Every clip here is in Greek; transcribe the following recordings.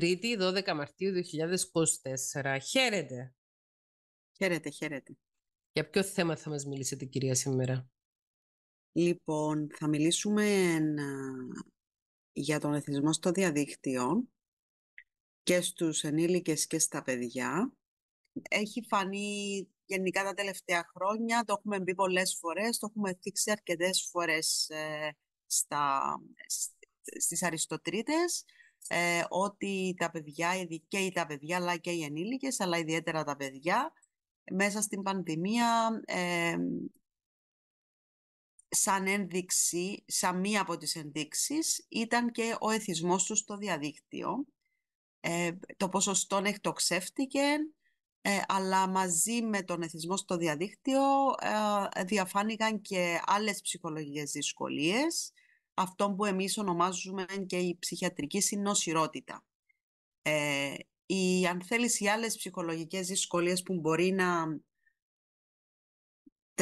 Τρίτη, 12 Μαρτίου 2024. Χαίρετε. Χαίρετε, χαίρετε. Για ποιο θέμα θα μας μιλήσετε, κυρία, σήμερα. Λοιπόν, θα μιλήσουμε για τον εθισμό στο διαδίκτυο και στους ενήλικες και στα παιδιά. Έχει φανεί γενικά τα τελευταία χρόνια, το έχουμε μπει πολλές φορές, το έχουμε θίξει αρκετές φορές ε, στα, στις Αριστοτρίτες. Ε, ότι τα παιδιά, και τα παιδιά αλλά και οι ενήλικες, αλλά ιδιαίτερα τα παιδιά, μέσα στην πανδημία, σαν ένδειξη, σαν μία από τις ενδείξεις, ήταν και ο εθισμός τους στο διαδίκτυο. Ε, το ποσοστό εκτοξεύτηκε, ε, αλλά μαζί με τον εθισμό στο διαδίκτυο ε, διαφάνηκαν και άλλες ψυχολογικές δυσκολίες, αυτό που εμείς ονομάζουμε και η ψυχιατρική συνοσυρότητα. Ε, οι, αν θέλεις, οι άλλες ψυχολογικές δυσκολίες που μπορεί να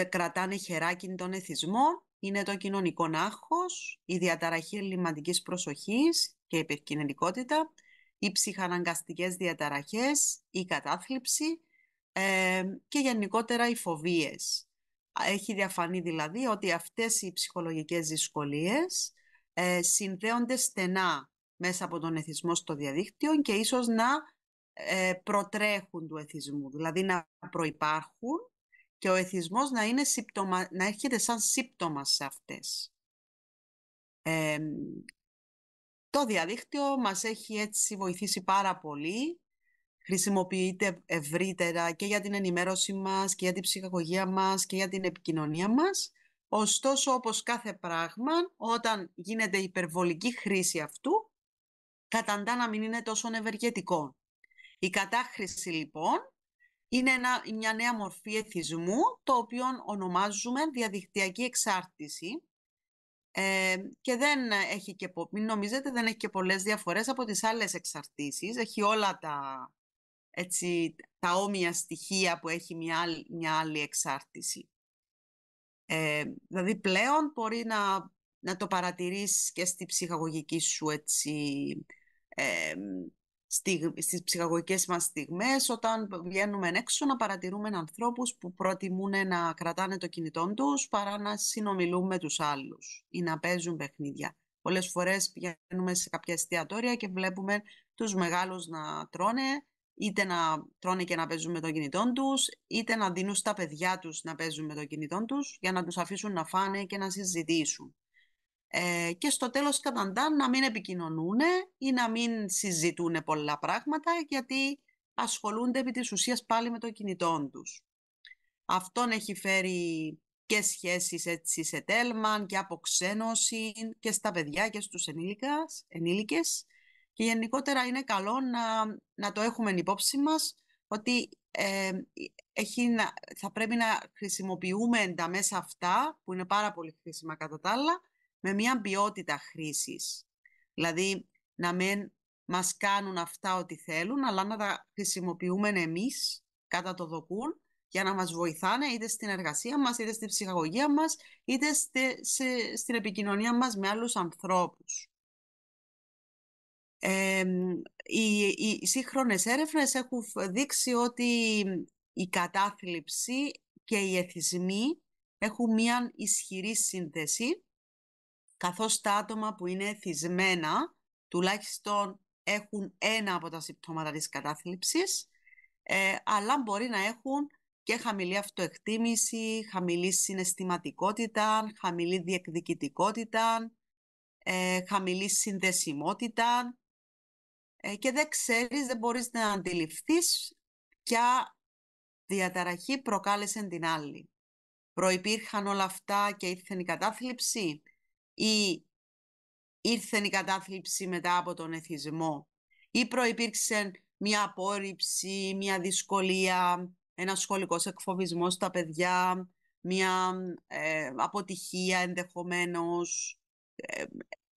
κρατάνε χεράκιν τον εθισμό είναι το κοινωνικό άγχος, η διαταραχή ελληματικής προσοχής και επικοινωνικότητα, οι ψυχαναγκαστικές διαταραχές, η κατάθλιψη ε, και γενικότερα οι φοβίες. Έχει διαφανεί δηλαδή ότι αυτές οι ψυχολογικές δυσκολίες ε, συνδέονται στενά μέσα από τον εθισμό στο διαδίκτυο και ίσως να ε, προτρέχουν του εθισμού, δηλαδή να προϋπάρχουν και ο εθισμός να, είναι συμπτωμα, να έρχεται σαν σύμπτωμα σε αυτές. το διαδίκτυο μας έχει έτσι βοηθήσει πάρα πολύ χρησιμοποιείται ευρύτερα και για την ενημέρωση μας και για την ψυχαγωγία μας και για την επικοινωνία μας. Ωστόσο, όπως κάθε πράγμα, όταν γίνεται υπερβολική χρήση αυτού, καταντά να μην είναι τόσο ευεργετικό. Η κατάχρηση, λοιπόν, είναι μια νέα μορφή εθισμού, το οποίο ονομάζουμε διαδικτυακή εξάρτηση ε, και δεν έχει και, μην νομίζετε, δεν έχει πολλές διαφορές από τις άλλες εξαρτήσεις. Έχει όλα τα έτσι, τα όμοια στοιχεία που έχει μια άλλη, εξάρτηση. Ε, δηλαδή πλέον μπορεί να, το παρατηρήσεις και στη ψυχαγωγική σου έτσι, ε, στις ψυχαγωγικές μας στιγμές όταν βγαίνουμε έξω να παρατηρούμε ανθρώπους που προτιμούν να κρατάνε το κινητό τους παρά να συνομιλούν με τους άλλους ή να παίζουν παιχνίδια. Πολλές φορές πηγαίνουμε σε κάποια εστιατόρια και βλέπουμε τους μεγάλους να τρώνε είτε να τρώνε και να παίζουν με το κινητό τους, είτε να δίνουν στα παιδιά τους να παίζουν με το κινητό τους, για να τους αφήσουν να φάνε και να συζητήσουν. Ε, και στο τέλος καταντά να μην επικοινωνούν ή να μην συζητούν πολλά πράγματα, γιατί ασχολούνται επί της ουσίας πάλι με το κινητό τους. Αυτόν έχει φέρει και σχέσεις έτσι σε τέλμα και αποξένωση και στα παιδιά και στους ενήλικες. Και γενικότερα είναι καλό να, να το έχουμε υπόψη μας ότι ε, έχει να, θα πρέπει να χρησιμοποιούμε τα μέσα αυτά, που είναι πάρα πολύ χρήσιμα κατά τα άλλα, με μια ποιότητα χρήσης. Δηλαδή, να μην μας κάνουν αυτά ό,τι θέλουν, αλλά να τα χρησιμοποιούμε εμείς κατά το δοκούν για να μας βοηθάνε είτε στην εργασία μας, είτε στην ψυχαγωγία μας, είτε στην επικοινωνία μας με άλλους ανθρώπους. Ε, οι, οι σύγχρονες έρευνες έχουν δείξει ότι η κατάθλιψη και οι εθισμοί έχουν μία ισχυρή σύνθεση, καθώς τα άτομα που είναι εθισμένα τουλάχιστον έχουν ένα από τα συμπτώματα της κατάθλιψης, ε, αλλά μπορεί να έχουν και χαμηλή αυτοεκτίμηση, χαμηλή συναισθηματικότητα, χαμηλή διεκδικητικότητα, ε, χαμηλή συνδεσιμότητα ε, και δεν ξέρεις, δεν μπορείς να αντιληφθείς ποια διαταραχή προκάλεσε την άλλη. Προϋπήρχαν όλα αυτά και ήρθε η κατάθλιψη ή ήρθε η κατάθλιψη μετά από τον εθισμό ή προϋπήρξε μια απόρριψη, μια δυσκολία, ένας σχολικός εκφοβισμός στα παιδιά, μια ε, αποτυχία ενδεχομένως, ε,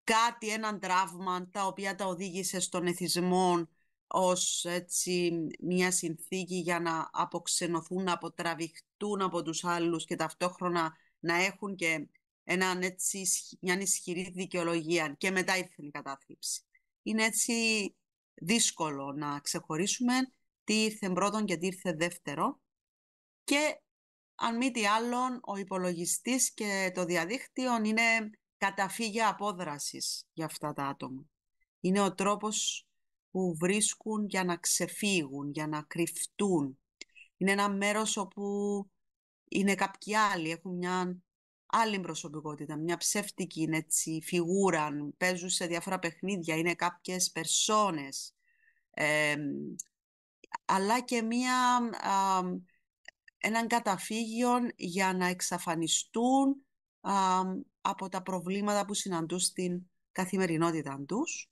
κάτι, έναν τραύμα, τα οποία τα οδήγησε στον εθισμό ως έτσι, μια συνθήκη για να αποξενωθούν, να αποτραβηχτούν από τους άλλους και ταυτόχρονα να έχουν και έναν έτσι, μια ισχυρή δικαιολογία και μετά ήρθε η κατάθλιψη. Είναι έτσι δύσκολο να ξεχωρίσουμε τι ήρθε πρώτον και τι ήρθε δεύτερο και αν μη τι άλλο ο υπολογιστής και το διαδίκτυο είναι καταφύγια απόδρασης για αυτά τα άτομα. Είναι ο τρόπος που βρίσκουν για να ξεφύγουν, για να κρυφτούν. Είναι ένα μέρος όπου είναι κάποιοι άλλοι, έχουν μια άλλη προσωπικότητα, μια ψεύτικη έτσι, φιγούρα, παίζουν σε διάφορα παιχνίδια, είναι κάποιες περσόνες. αλλά και μια, έναν καταφύγιο για να εξαφανιστούν από τα προβλήματα που συναντούν στην καθημερινότητα τους.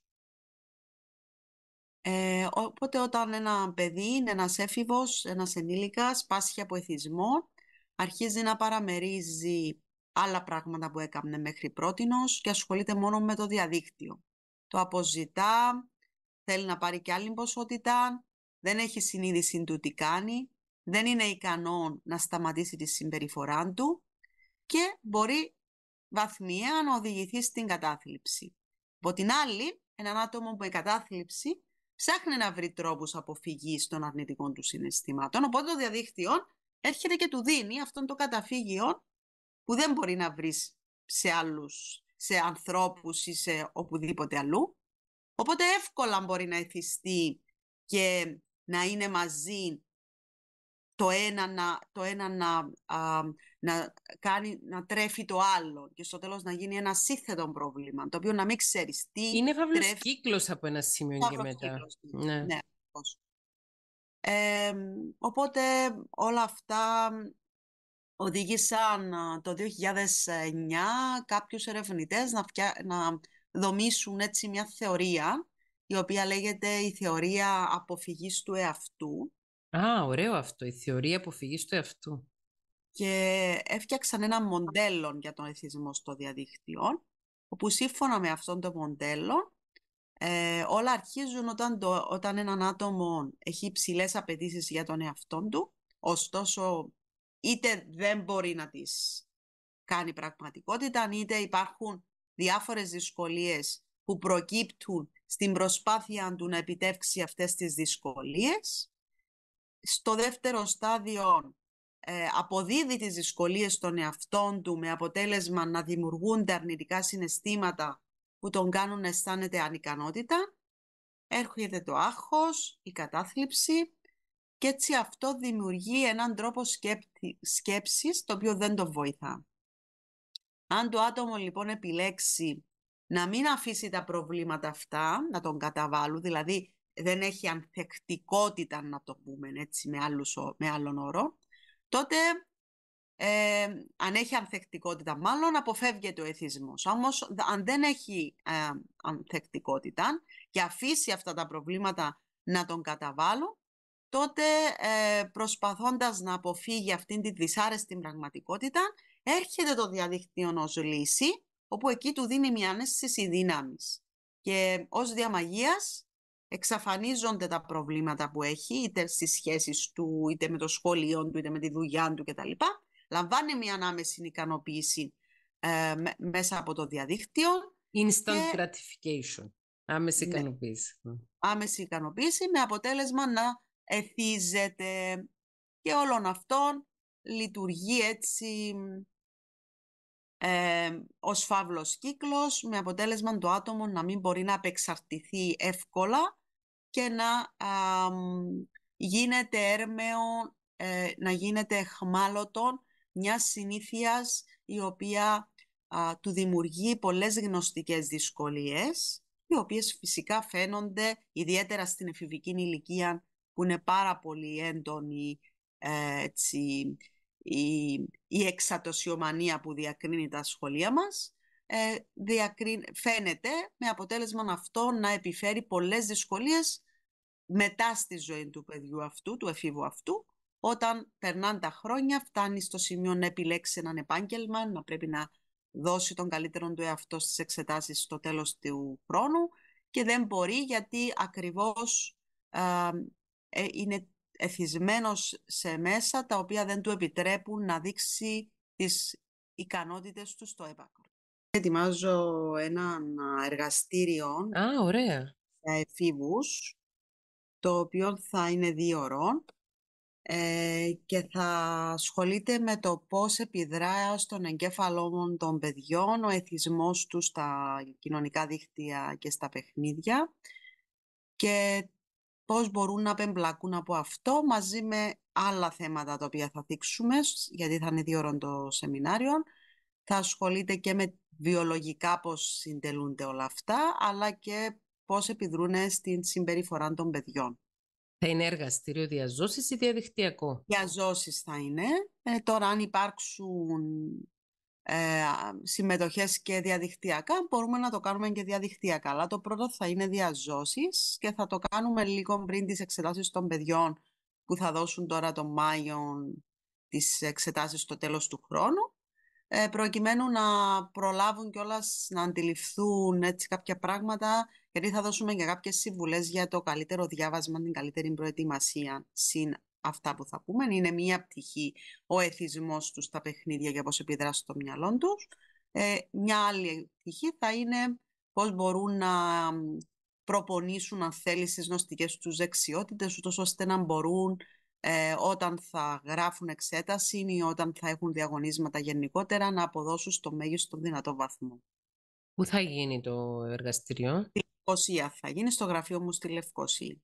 Ε, οπότε όταν ένα παιδί είναι ένας έφηβος, ένας ενήλικας, πάσχει από εθισμό, αρχίζει να παραμερίζει άλλα πράγματα που έκανε μέχρι πρότινος και ασχολείται μόνο με το διαδίκτυο. Το αποζητά, θέλει να πάρει και άλλη ποσότητα, δεν έχει συνείδηση του τι κάνει, δεν είναι ικανό να σταματήσει τη συμπεριφορά του και μπορεί βαθμία να οδηγηθεί στην κατάθλιψη. Από την άλλη, έναν άτομο που η κατάθλιψη ψάχνει να βρει τρόπους αποφυγής των αρνητικών του συναισθημάτων, οπότε το διαδίκτυο έρχεται και του δίνει αυτόν το καταφύγιο που δεν μπορεί να βρεις σε άλλους, σε ανθρώπους ή σε οπουδήποτε αλλού. Οπότε εύκολα μπορεί να εθιστεί και να είναι μαζί το ένα να, το ένα να, κάνει, να τρέφει το άλλο και στο τέλος να γίνει ένα σύνθετο πρόβλημα, το οποίο να μην ξέρεις τι Είναι φαύλος τρέφει... κύκλος από ένα σημείο και μετά. Ναι. ναι. ναι οπότε όλα αυτά οδήγησαν το 2009 κάποιους ερευνητές να, φτια... να δομήσουν έτσι μια θεωρία η οποία λέγεται η θεωρία αποφυγής του εαυτού. Α, ωραίο αυτό, η θεωρία αποφυγής του εαυτού και έφτιαξαν ένα μοντέλο για τον εθισμό στο διαδίκτυο, όπου σύμφωνα με αυτό το μοντέλο, ε, όλα αρχίζουν όταν, το, όταν έναν άτομο έχει υψηλές απαιτήσεις για τον εαυτό του, ωστόσο είτε δεν μπορεί να τις κάνει πραγματικότητα, είτε υπάρχουν διάφορες δυσκολίες που προκύπτουν στην προσπάθεια του να επιτεύξει αυτές τις δυσκολίες. Στο δεύτερο στάδιο ε, αποδίδει τις δυσκολίες των εαυτών του με αποτέλεσμα να δημιουργούνται αρνητικά συναισθήματα που τον κάνουν να αισθάνεται ανικανότητα, έρχεται το άγχος, η κατάθλιψη και έτσι αυτό δημιουργεί έναν τρόπο σκέπτη, σκέψης το οποίο δεν τον βοηθά. Αν το άτομο λοιπόν επιλέξει να μην αφήσει τα προβλήματα αυτά, να τον καταβάλουν, δηλαδή δεν έχει ανθεκτικότητα να το πούμε έτσι με, με άλλον όρο, τότε ε, αν έχει ανθεκτικότητα μάλλον αποφεύγεται ο εθισμός. Όμως αν δεν έχει ανθεκτικότητα και αφήσει αυτά τα προβλήματα να τον καταβάλουν, τότε ε, προσπαθώντας να αποφύγει αυτήν τη δυσάρεστη πραγματικότητα, έρχεται το διαδίκτυο ως λύση, όπου εκεί του δίνει μια αίσθηση δύναμη. Και ως διαμαγείας εξαφανίζονται τα προβλήματα που έχει, είτε στις σχέσεις του, είτε με το σχολείο του, είτε με τη δουλειά του κτλ. Λαμβάνει μια ανάμεση ικανοποίηση ε, μέσα από το διαδίκτυο. Instant gratification. Άμεση ναι. ικανοποίηση. Άμεση ικανοποίηση με αποτέλεσμα να εθίζεται και όλων αυτών λειτουργεί έτσι ε, ως φαύλος κύκλος με αποτέλεσμα το άτομο να μην μπορεί να απεξαρτηθεί εύκολα και να γίνεται έρμεο, ε, να γίνεται χμάλωτον μιας συνήθειας η οποία του δημιουργεί πολλές γνωστικές δυσκολίες οι οποίες φυσικά φαίνονται ιδιαίτερα στην εφηβική ηλικία που είναι πάρα πολύ έντονη ε, έτσι, η, η εξατοσιομανία που διακρίνει τα σχολεία μας, ε, φαίνεται με αποτέλεσμα αυτό να επιφέρει πολλές δυσκολίες μετά στη ζωή του παιδιού αυτού, του εφήβου αυτού, όταν περνάνε τα χρόνια, φτάνει στο σημείο να επιλέξει έναν επάγγελμα, να πρέπει να δώσει τον καλύτερο του εαυτό στις εξετάσεις στο τέλος του χρόνου και δεν μπορεί γιατί ακριβώς ε, ε, είναι εθισμένος σε μέσα τα οποία δεν του επιτρέπουν να δείξει τις ικανότητες του στο έπακρο. Ετοιμάζω ένα εργαστήριο Α, ωραία. για εφήβους, το οποίο θα είναι δύο ώρων ε, και θα ασχολείται με το πώς επιδράει... στον εγκέφαλό των παιδιών ο εθισμός του στα κοινωνικά δίκτυα και στα παιχνίδια και πώς μπορούν να απεμπλακούν από αυτό μαζί με άλλα θέματα τα οποία θα δείξουμε, γιατί θα είναι δύο ώρων το σεμινάριο. Θα ασχολείται και με βιολογικά πώς συντελούνται όλα αυτά, αλλά και πώς επιδρούν στην συμπεριφορά των παιδιών. Θα είναι εργαστήριο διαζώσης ή διαδικτυακό. Διαζώσεις θα είναι. Ε, τώρα αν υπάρξουν ε, συμμετοχές και διαδικτυακά, μπορούμε να το κάνουμε και διαδικτυακά. Αλλά το πρώτο θα είναι διαζώσεις και θα το κάνουμε λίγο πριν τις εξετάσεις των παιδιών που θα δώσουν τώρα τον Μάιο τις εξετάσεις στο τέλος του χρόνου ε, προκειμένου να προλάβουν κιόλας να αντιληφθούν έτσι κάποια πράγματα, γιατί θα δώσουμε και κάποιες συμβουλές για το καλύτερο διάβασμα, την καλύτερη προετοιμασία συν αυτά που θα πούμε. Είναι μία πτυχή ο εθισμός τους στα παιχνίδια για πώς επιδράσει στο μυαλό τους. Ε, μια άλλη πτυχή θα είναι πώς μπορούν να προπονήσουν αν θέλεις στις νοστικές τους δεξιότητες, ούτως ώστε να μπορούν ε, όταν θα γράφουν εξέταση ή όταν θα έχουν διαγωνίσματα γενικότερα να αποδώσουν στο μέγιστο δυνατό βαθμό. Πού θα γίνει το εργαστήριο? Στη Λευκοσία θα γίνει, στο γραφείο μου στη Λευκοσία.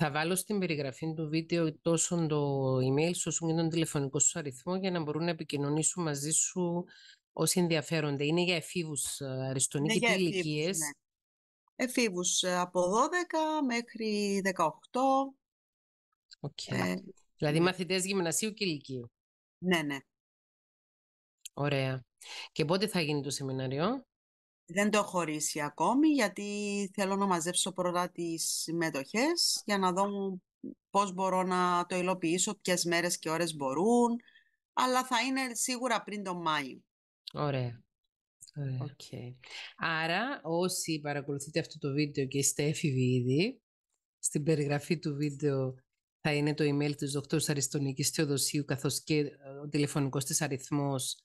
Θα βάλω στην περιγραφή του βίντεο τόσο το email σου όσο και τον τηλεφωνικό σου αριθμό για να μπορούν να επικοινωνήσουν μαζί σου όσοι ενδιαφέρονται. Είναι για εφήβους ε, αριστονίκη, και ηλικίε. Εφήβους ναι. ε, από 12 μέχρι 18. Οκ. Ε, δηλαδή ναι. μαθητές γυμνασίου και ηλικίου. Ναι, ναι. Ωραία. Και πότε θα γίνει το σεμινάριο? Δεν το έχω χωρίσει ακόμη, γιατί θέλω να μαζέψω πρώτα τις συμμετοχές για να δω πώς μπορώ να το υλοποιήσω, ποιες μέρες και ώρες μπορούν, αλλά θα είναι σίγουρα πριν τον Μάιο. Ωραία. Ωραία. Ε, okay. Άρα, όσοι παρακολουθείτε αυτό το βίντεο και είστε έφηβοι ήδη, στην περιγραφή του βίντεο θα είναι το email της Δ. Αριστονίκης Θεοδοσίου, καθώς και ε, ο τηλεφωνικός της αριθμός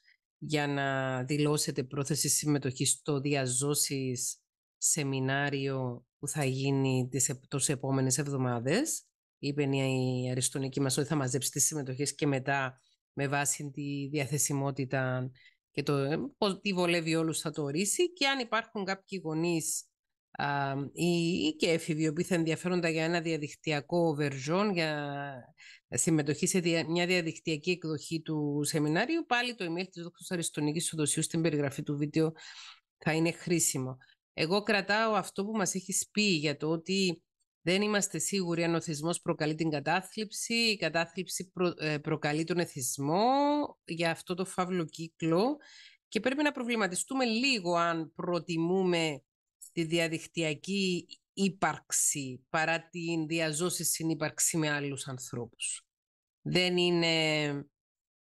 για να δηλώσετε πρόθεση συμμετοχής στο διαζώσεις σεμινάριο που θα γίνει τις, τις επόμενες εβδομάδες. Είπε η Αριστονική μας ότι θα μαζέψει τις συμμετοχές και μετά με βάση τη διαθεσιμότητα και το ε, τι βολεύει όλους θα το ορίσει και αν υπάρχουν κάποιοι γονείς ή και έφηβοι οποίοι θα ενδιαφέροντα για ένα διαδικτυακό version, για συμμετοχή σε μια διαδικτυακή εκδοχή του σεμινάριου, πάλι το email της Δόκτωρας Αριστονίκης δοσίου στην περιγραφή του βίντεο θα είναι χρήσιμο. Εγώ κρατάω αυτό που μας έχεις πει για το ότι δεν είμαστε σίγουροι αν ο θυσμός προκαλεί την κατάθλιψη, η κατάθλιψη ε, προκαλεί τον εθισμό για αυτό το φαύλο κύκλο και πρέπει να προβληματιστούμε λίγο αν προτιμούμε τη διαδικτυακή ύπαρξη παρά την διαζώση συνύπαρξη με άλλους ανθρώπους. Δεν είναι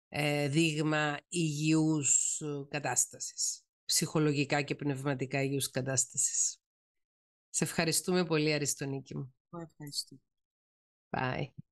ε, δείγμα υγιούς κατάστασης, ψυχολογικά και πνευματικά υγιούς κατάστασης. Σε ευχαριστούμε πολύ Αριστονίκη μου. Ευχαριστώ. Bye.